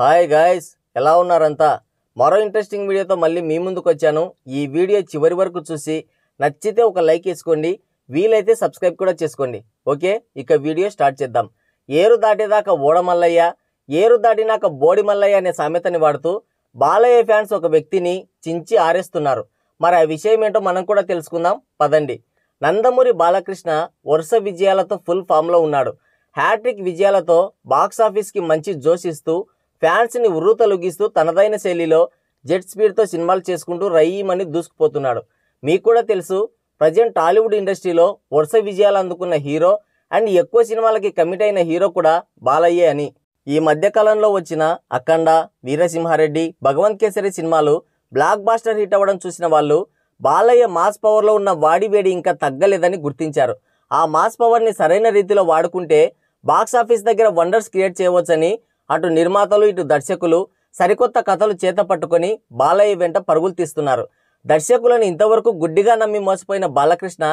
hi guys ఎలా ఉన్నారంతా మరో interesting వీడియోతో మళ్ళీ మీ ముందుకు వచ్చాను ఈ వీడియో చివరి వరకు చూసి నచ్చితే ఒక లైక్ వేసుకోండి వీలైతే సబ్స్క్రైబ్ కూడా చేసుకోండి ఓకే ఇక వీడియో స్టార్ట్ చేద్దాం ఏరు దాటేదాకా ఓడమల్లయ్య ఏరు దాటినాక బోడి మల్లయ్య అనే సామెతని వాడుతూ బాలయ్య ఫ్యాన్స్ ఒక వ్యక్తిని చించి ఆరేస్తున్నారు మరి ఆ విషయం ఏంటో మనం కూడా తెలుసుకుందాం పదండి నందమూరి బాలకృష్ణ వరుస విజయాలతో ఫుల్ ఫామ్లో ఉన్నాడు హ్యాట్రిక్ విజయాలతో ఆఫీస్కి మంచి జోషిస్తూ ఫ్యాన్స్ని ఉర్రు తొలగిస్తూ తనదైన శైలిలో జెట్ స్పీడ్తో సినిమాలు చేసుకుంటూ రయీమని దూసుకుపోతున్నాడు మీకు కూడా తెలుసు ప్రజెంట్ టాలీవుడ్ ఇండస్ట్రీలో వరుస విజయాలు అందుకున్న హీరో అండ్ ఎక్కువ సినిమాలకి కమిట్ అయిన హీరో కూడా బాలయ్యే అని ఈ మధ్యకాలంలో వచ్చిన అఖండ వీరసింహారెడ్డి భగవంత్ కేసరి సినిమాలు బ్లాక్ బాస్టర్ హిట్ అవ్వడం చూసిన వాళ్ళు బాలయ్య మాస్ పవర్లో ఉన్న వాడి వేడి ఇంకా తగ్గలేదని గుర్తించారు ఆ మాస్ పవర్ని సరైన రీతిలో వాడుకుంటే బాక్స్ ఆఫీస్ దగ్గర వండర్స్ క్రియేట్ చేయవచ్చని అటు నిర్మాతలు ఇటు దర్శకులు సరికొత్త కథలు చేత పట్టుకొని బాలయ్య వెంట పరుగులు తీస్తున్నారు దర్శకులను ఇంతవరకు గుడ్డిగా నమ్మి మోసపోయిన బాలకృష్ణ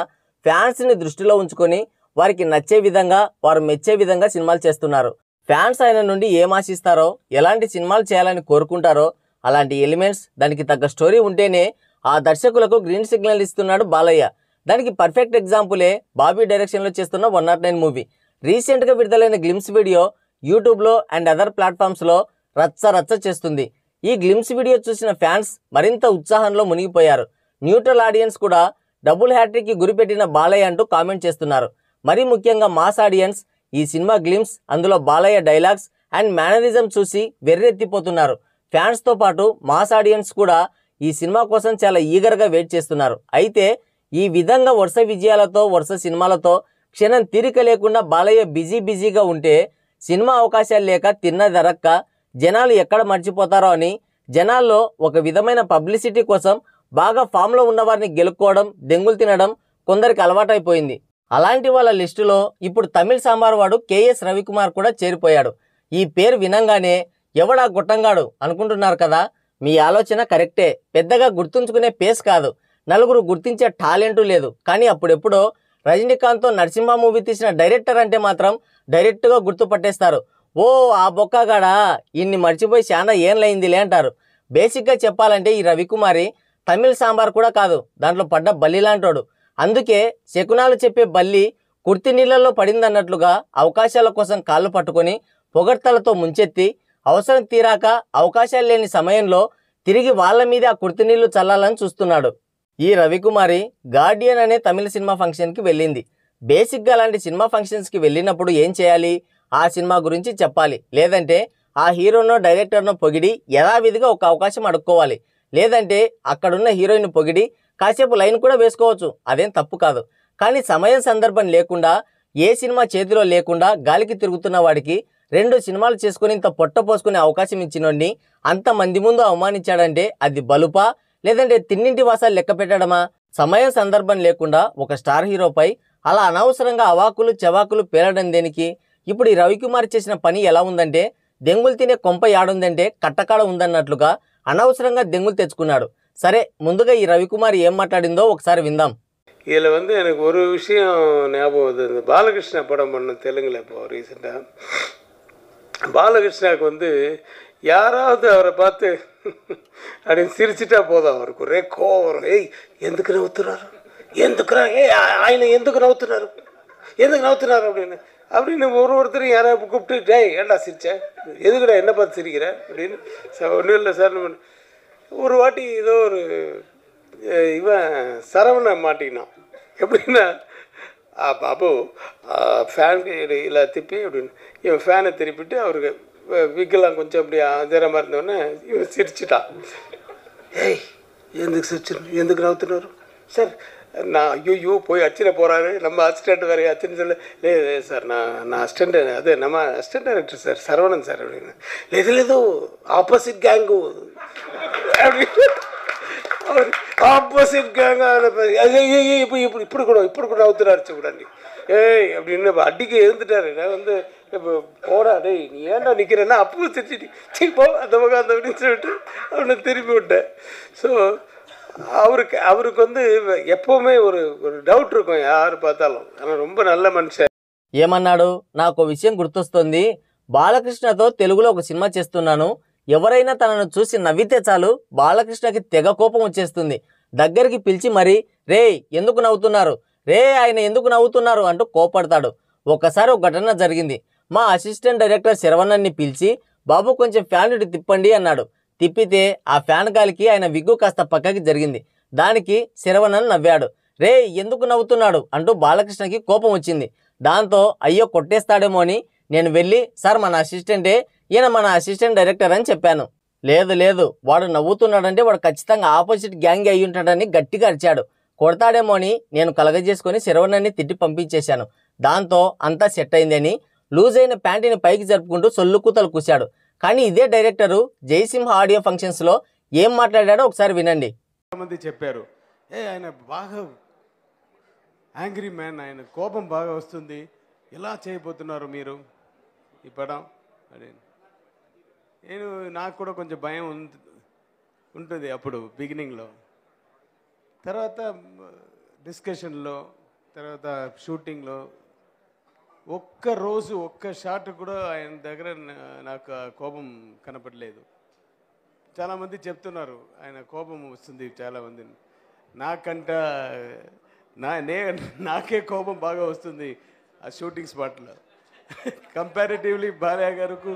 ఫ్యాన్స్ని దృష్టిలో ఉంచుకొని వారికి నచ్చే విధంగా వారు మెచ్చే విధంగా సినిమాలు చేస్తున్నారు ఫ్యాన్స్ ఆయన నుండి ఏం ఆశిస్తారో ఎలాంటి సినిమాలు చేయాలని కోరుకుంటారో అలాంటి ఎలిమెంట్స్ దానికి తగ్గ స్టోరీ ఉంటేనే ఆ దర్శకులకు గ్రీన్ సిగ్నల్ ఇస్తున్నాడు బాలయ్య దానికి పర్ఫెక్ట్ ఎగ్జాంపులే బాబీ డైరెక్షన్లో చేస్తున్న వన్ నాట్ నైన్ మూవీ రీసెంట్గా విడుదలైన గ్లిమ్స్ వీడియో యూట్యూబ్లో అండ్ అదర్ ప్లాట్ఫామ్స్లో రచ్చ రచ్చ చేస్తుంది ఈ గ్లిమ్స్ వీడియో చూసిన ఫ్యాన్స్ మరింత ఉత్సాహంలో మునిగిపోయారు న్యూట్రల్ ఆడియన్స్ కూడా డబుల్ హ్యాట్రిక్కి గురిపెట్టిన బాలయ్య అంటూ కామెంట్ చేస్తున్నారు మరీ ముఖ్యంగా మాస్ ఆడియన్స్ ఈ సినిమా గ్లిమ్స్ అందులో బాలయ్య డైలాగ్స్ అండ్ మేనరిజం చూసి వెర్రెత్తిపోతున్నారు ఫ్యాన్స్తో పాటు మాస్ ఆడియన్స్ కూడా ఈ సినిమా కోసం చాలా ఈగర్గా వెయిట్ చేస్తున్నారు అయితే ఈ విధంగా వరుస విజయాలతో వరుస సినిమాలతో క్షణం తీరిక లేకుండా బాలయ్య బిజీ బిజీగా ఉంటే సినిమా అవకాశాలు లేక తిన్న దొరక్క జనాలు ఎక్కడ మర్చిపోతారో అని జనాల్లో ఒక విధమైన పబ్లిసిటీ కోసం బాగా ఫామ్లో ఉన్నవారిని గెలుక్కోవడం దెంగులు తినడం కొందరికి అలవాటైపోయింది అలాంటి వాళ్ళ లిస్టులో ఇప్పుడు తమిళ వాడు కేఎస్ రవికుమార్ కూడా చేరిపోయాడు ఈ పేరు వినంగానే ఎవడా గుట్టంగాడు అనుకుంటున్నారు కదా మీ ఆలోచన కరెక్టే పెద్దగా గుర్తుంచుకునే పేస్ కాదు నలుగురు గుర్తించే టాలెంటు లేదు కానీ అప్పుడెప్పుడో రజనీకాంత్తో నరసింహ మూవీ తీసిన డైరెక్టర్ అంటే మాత్రం డైరెక్ట్గా గుర్తుపట్టేస్తారు ఓ ఆ బొక్కగాడ ఇన్ని మర్చిపోయి చాలా ఏంలైందిలే అంటారు బేసిక్గా చెప్పాలంటే ఈ రవికుమారి తమిళ సాంబార్ కూడా కాదు దాంట్లో పడ్డ బల్లి లాంటోడు అందుకే శకునాలు చెప్పే బల్లి కుర్తి నీళ్ళల్లో పడిందన్నట్లుగా అవకాశాల కోసం కాళ్ళు పట్టుకొని పొగడ్తలతో ముంచెత్తి అవసరం తీరాక అవకాశాలు లేని సమయంలో తిరిగి వాళ్ళ మీద ఆ కుర్తి నీళ్లు చల్లాలని చూస్తున్నాడు ఈ రవికుమారి గార్డియన్ అనే తమిళ సినిమా ఫంక్షన్కి వెళ్ళింది బేసిక్గా అలాంటి సినిమా ఫంక్షన్స్కి వెళ్ళినప్పుడు ఏం చేయాలి ఆ సినిమా గురించి చెప్పాలి లేదంటే ఆ హీరోనో డైరెక్టర్నో పొగిడి యథావిధిగా ఒక అవకాశం అడుక్కోవాలి లేదంటే అక్కడున్న హీరోయిన్ పొగిడి కాసేపు లైన్ కూడా వేసుకోవచ్చు అదేం తప్పు కాదు కానీ సమయం సందర్భం లేకుండా ఏ సినిమా చేతిలో లేకుండా గాలికి తిరుగుతున్న వాడికి రెండు సినిమాలు చేసుకుని ఇంత పొట్ట పోసుకునే అవకాశం ఇచ్చినోడిని అంత మంది ముందు అవమానించాడంటే అది బలుపా లేదంటే తిన్నింటి వాసాలు లెక్క పెట్టడమా సమయం సందర్భం లేకుండా ఒక స్టార్ హీరోపై అలా అనవసరంగా అవాకులు చెవాకులు పేలడం దేనికి ఇప్పుడు ఈ రవికుమార్ చేసిన పని ఎలా ఉందంటే దెంగులు తినే కొంప యాడుందంటే కట్టకాడ ఉందన్నట్లుగా అనవసరంగా దెంగులు తెచ్చుకున్నాడు సరే ముందుగా ఈ రవికుమార్ ఏం మాట్లాడిందో ఒకసారి విందాం ఇలా వంద எனக்கு ஒரு விஷயம் ஞாபகம் வருது இந்த பாலகிருஷ்ணா படம் பண்ண தெலுங்கில் இப்போ ரீசெண்டாக பாலகிருஷ்ணாவுக்கு அப்படின்னு சிரிச்சிட்டா போதும் அவருக்கு ஒரே கோவரம் ஏய் எந்துக்கு நவுத்துறாரு எந்துக்குறாரு ஏய் ஆயினை எந்துக்கு நவுத்துறாரு எதுக்கு நவுத்துறாரு அப்படின்னு அப்படின்னு ஒரு ஒருத்தரும் யாராவது கூப்பிட்டு டேய் ஏண்டா சிரித்தேன் எதுக்குடா என்ன பார்த்து சிரிக்கிறேன் அப்படின்னு சார் ஒன்றும் இல்லை சார் ஒரு வாட்டி ஏதோ ஒரு இவன் சரவணை மாட்டிக்கினான் எப்படின்னா பாபு ஃபேன் இல்லை திப்பி அப்படின்னு இவன் ஃபேனை திருப்பிட்டு அவருக்கு விக்கெல்லாம் கொஞ்சம் அப்படி மாதிரி இருந்தோடனே இவர் சிரிச்சிட்டான் ஏய் எதுக்கு சிரிச்சிடணும் எந்தக்கு நவுத்துனாரு சார் நான் ஐயோ போய் அச்சிட போகிறாரு நம்ம அசிஸ்டண்ட் வேறு அச்சின்னு சொல்ல இல்லை சார் நான் நான் அஸ்டண்ட் அது நம்ம assistant director sir Saravanan sir அப்படின்னு எதில் ஏதோ ஆப்போசிட் கேங்கு அப்படின்னு அவர் ஆப்போசிட் கேங் இப்போ இப்படி இப்படி கூட இப்படி கூட அவுத்துறாச்சு கூடாது ஏய் அப்படின்னு அடிக்க எழுந்துட்டாரு நான் வந்து போடா நீ ஏன்டா நிற்கிறேன்னா அப்பவும் சிரிச்சிட்டு சரி போ அந்த பக்கம் அப்படின்னு சொல்லிட்டு அவனை திருப்பி விட்டேன் ஸோ அவருக்கு அவருக்கு வந்து எப்பவுமே ஒரு ஒரு டவுட் இருக்கும் యారు பார்த்தாலும் ஆனால் ரொம்ப நல்ல மனுஷன் ఏమన్నాడు నాకు విషయం గుర్తొస్తుంది బాలకృష్ణతో తెలుగులో ఒక సినిమా చేస్తున్నాను ఎవరైనా తనను చూసి నవ్వితే చాలు బాలకృష్ణకి తెగ కోపం వచ్చేస్తుంది దగ్గరికి పిలిచి మరీ రే ఎందుకు నవ్వుతున్నారు రే ఆయన ఎందుకు నవ్వుతున్నారు అంటూ కోపడతాడు ఒకసారి ఒక ఘటన జరిగింది మా అసిస్టెంట్ డైరెక్టర్ శరవణన్ని పిలిచి బాబు కొంచెం ఫ్యాన్ తిప్పండి అన్నాడు తిప్పితే ఆ ఫ్యాన్ గాలికి ఆయన విగ్గు కాస్త పక్కకి జరిగింది దానికి శరవణన్ నవ్వాడు రే ఎందుకు నవ్వుతున్నాడు అంటూ బాలకృష్ణకి కోపం వచ్చింది దాంతో అయ్యో కొట్టేస్తాడేమో అని నేను వెళ్ళి సార్ మన అసిస్టెంటే ఈయన మన అసిస్టెంట్ డైరెక్టర్ అని చెప్పాను లేదు లేదు వాడు నవ్వుతున్నాడంటే వాడు ఖచ్చితంగా ఆపోజిట్ గ్యాంగ్ అయి ఉంటాడని గట్టిగా అరిచాడు కొడతాడేమో అని నేను కలగజేసుకొని శరవణాన్ని తిట్టి పంపించేశాను దాంతో అంతా సెట్ అయిందని లూజ్ అయిన ప్యాంటీని పైకి జరుపుకుంటూ సొల్లుకూతలు కూశాడు కానీ ఇదే డైరెక్టరు జయసింహ ఆడియో ఫంక్షన్స్లో ఏం మాట్లాడాడో ఒకసారి వినండి మంది చెప్పారు ఏ ఆయన బాగా యాంగ్రీ మ్యాన్ ఆయన కోపం బాగా వస్తుంది ఎలా చేయబోతున్నారు మీరు ఈ పడం అదే నేను నాకు కూడా కొంచెం భయం ఉంటుంది అప్పుడు బిగినింగ్లో తర్వాత డిస్కషన్లో తర్వాత షూటింగ్లో ఒక్క రోజు ఒక్క షాట్ కూడా ఆయన దగ్గర నాకు కోపం కనపడలేదు చాలామంది చెప్తున్నారు ఆయన కోపం వస్తుంది చాలామంది నాకంట నా నే నాకే కోపం బాగా వస్తుంది ఆ షూటింగ్ స్పాట్లో కంపారిటివ్లీ భార్య గారుకు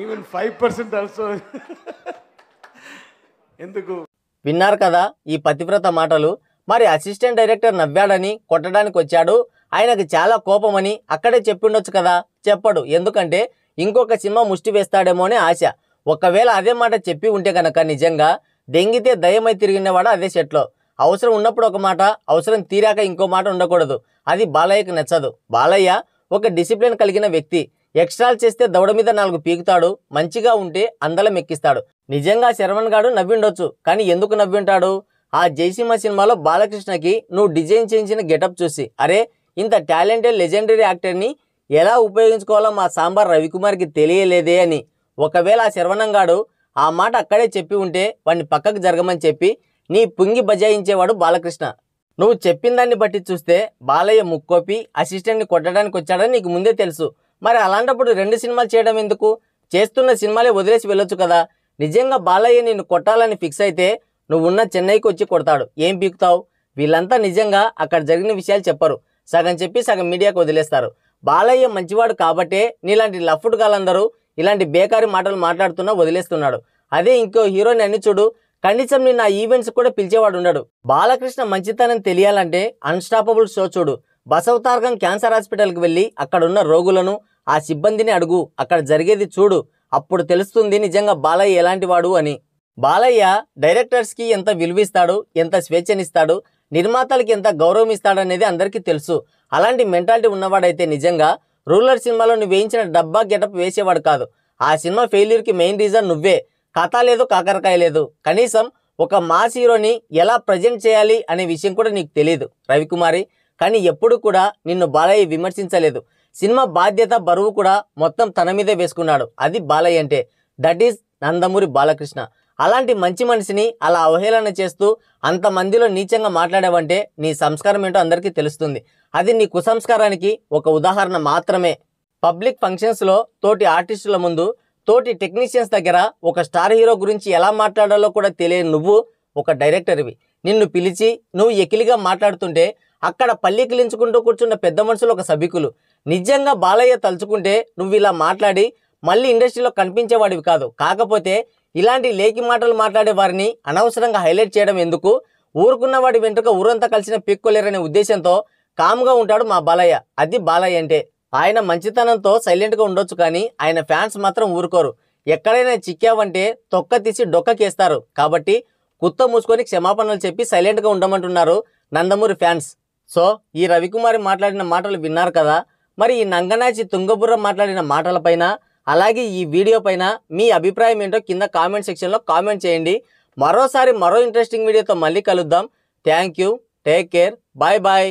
ఈవెన్ ఫైవ్ పర్సెంట్ ఆల్సో ఎందుకు విన్నారు కదా ఈ పతివ్రత మాటలు మరి అసిస్టెంట్ డైరెక్టర్ నవ్వాడని కొట్టడానికి వచ్చాడు ఆయనకు చాలా కోపమని అక్కడే చెప్పిండొచ్చు కదా చెప్పడు ఎందుకంటే ఇంకొక సినిమా ముష్టి వేస్తాడేమో అని ఆశ ఒకవేళ అదే మాట చెప్పి ఉంటే కనుక నిజంగా దెంగితే దయమై తిరిగినవాడు అదే సెట్లో అవసరం ఉన్నప్పుడు ఒక మాట అవసరం తీరాక ఇంకో మాట ఉండకూడదు అది బాలయ్యకు నచ్చదు బాలయ్య ఒక డిసిప్లిన్ కలిగిన వ్యక్తి ఎక్స్ట్రాలు చేస్తే దౌడ మీద నాలుగు పీకుతాడు మంచిగా ఉంటే అందలం ఎక్కిస్తాడు నిజంగా శరవణ్ గాడు నవ్విండొచ్చు కానీ ఎందుకు నవ్వింటాడు ఆ జయసింహ సినిమాలో బాలకృష్ణకి నువ్వు డిజైన్ చేయించిన గెటప్ చూసి అరే ఇంత టాలెంటెడ్ లెజెండరీ యాక్టర్ని ఎలా ఉపయోగించుకోవాలో మా సాంబార్ రవికుమార్కి తెలియలేదే అని ఒకవేళ ఆ శరవణంగాడు ఆ మాట అక్కడే చెప్పి ఉంటే వాడిని పక్కకు జరగమని చెప్పి నీ పుంగి బజాయించేవాడు బాలకృష్ణ నువ్వు చెప్పిన దాన్ని బట్టి చూస్తే బాలయ్య ముక్కోపి అసిస్టెంట్ని కొట్టడానికి వచ్చాడని నీకు ముందే తెలుసు మరి అలాంటప్పుడు రెండు సినిమాలు చేయడం ఎందుకు చేస్తున్న సినిమాలే వదిలేసి వెళ్ళొచ్చు కదా నిజంగా బాలయ్య నిన్ను కొట్టాలని ఫిక్స్ అయితే నువ్వు ఉన్న చెన్నైకి వచ్చి కొడతాడు ఏం పీకుతావు వీళ్ళంతా నిజంగా అక్కడ జరిగిన విషయాలు చెప్పరు సగం చెప్పి సగం మీడియాకు వదిలేస్తారు బాలయ్య మంచివాడు కాబట్టే నీలాంటి లఫ్డ్ గాలందరూ ఇలాంటి బేకారీ మాటలు మాట్లాడుతున్నా వదిలేస్తున్నాడు అదే ఇంకో హీరోని అని చూడు కనీసం నిన్న నా ఈవెంట్స్ కూడా పిలిచేవాడు ఉండడు బాలకృష్ణ మంచితనం తెలియాలంటే అన్స్టాపబుల్ షో చూడు బసవతార్గం క్యాన్సర్ హాస్పిటల్కి వెళ్ళి అక్కడున్న రోగులను ఆ సిబ్బందిని అడుగు అక్కడ జరిగేది చూడు అప్పుడు తెలుస్తుంది నిజంగా బాలయ్య ఎలాంటి వాడు అని బాలయ్య డైరెక్టర్స్కి ఎంత విలువిస్తాడు ఎంత స్వేచ్ఛనిస్తాడు నిర్మాతలకి ఎంత గౌరవం ఇస్తాడనేది అందరికీ తెలుసు అలాంటి మెంటాలిటీ ఉన్నవాడైతే నిజంగా రూలర్ సినిమాలో నువ్వు వేయించిన డబ్బా గెటప్ వేసేవాడు కాదు ఆ సినిమా ఫెయిల్యూర్కి మెయిన్ రీజన్ నువ్వే కథ లేదు కాకరకాయ లేదు కనీసం ఒక మాస్ హీరోని ఎలా ప్రజెంట్ చేయాలి అనే విషయం కూడా నీకు తెలియదు రవికుమారి కానీ ఎప్పుడు కూడా నిన్ను బాలయ్య విమర్శించలేదు సినిమా బాధ్యత బరువు కూడా మొత్తం తన మీదే వేసుకున్నాడు అది బాలయ్య అంటే దట్ ఈజ్ నందమూరి బాలకృష్ణ అలాంటి మంచి మనిషిని అలా అవహేళన చేస్తూ అంతమందిలో నీచంగా మాట్లాడావంటే నీ సంస్కారం ఏంటో అందరికీ తెలుస్తుంది అది నీ కుసంస్కారానికి ఒక ఉదాహరణ మాత్రమే పబ్లిక్ ఫంక్షన్స్లో తోటి ఆర్టిస్టుల ముందు తోటి టెక్నీషియన్స్ దగ్గర ఒక స్టార్ హీరో గురించి ఎలా మాట్లాడాలో కూడా తెలియని నువ్వు ఒక డైరెక్టర్వి నిన్ను పిలిచి నువ్వు ఎకిలిగా మాట్లాడుతుంటే అక్కడ కిలించుకుంటూ కూర్చున్న పెద్ద మనుషులు ఒక సభికులు నిజంగా బాలయ్య తలుచుకుంటే నువ్వు ఇలా మాట్లాడి మళ్ళీ ఇండస్ట్రీలో కనిపించేవాడివి కాదు కాకపోతే ఇలాంటి లేకి మాటలు మాట్లాడే వారిని అనవసరంగా హైలైట్ చేయడం ఎందుకు ఊరుకున్న వాడి వెంట్రుక ఊరంతా కలిసిన పిక్కోలేరనే ఉద్దేశంతో కామ్గా ఉంటాడు మా బాలయ్య అది బాలయ్య అంటే ఆయన మంచితనంతో సైలెంట్గా ఉండొచ్చు కానీ ఆయన ఫ్యాన్స్ మాత్రం ఊరుకోరు ఎక్కడైనా చిక్కావంటే తొక్క తీసి డొక్కకేస్తారు కాబట్టి కుత్త మూసుకొని క్షమాపణలు చెప్పి సైలెంట్గా ఉండమంటున్నారు నందమూరి ఫ్యాన్స్ సో ఈ రవికుమారి మాట్లాడిన మాటలు విన్నారు కదా మరి ఈ నంగనాచి తుంగబుర్ర మాట్లాడిన మాటలపైన అలాగే ఈ వీడియో పైన మీ అభిప్రాయం ఏంటో కింద కామెంట్ సెక్షన్లో కామెంట్ చేయండి మరోసారి మరో ఇంట్రెస్టింగ్ వీడియోతో మళ్ళీ కలుద్దాం thank you take care bye bye